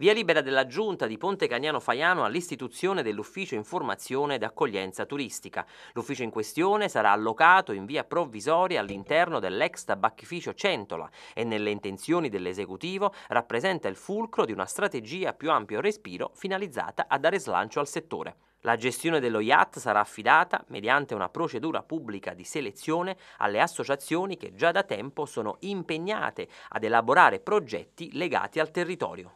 Via libera della Giunta di Ponte Cagnano Faiano all'istituzione dell'ufficio informazione ed accoglienza turistica. L'ufficio in questione sarà allocato in via provvisoria all'interno dell'ex tabacchificio Centola e nelle intenzioni dell'esecutivo rappresenta il fulcro di una strategia a più ampio respiro finalizzata a dare slancio al settore. La gestione dello IAT sarà affidata, mediante una procedura pubblica di selezione, alle associazioni che già da tempo sono impegnate ad elaborare progetti legati al territorio.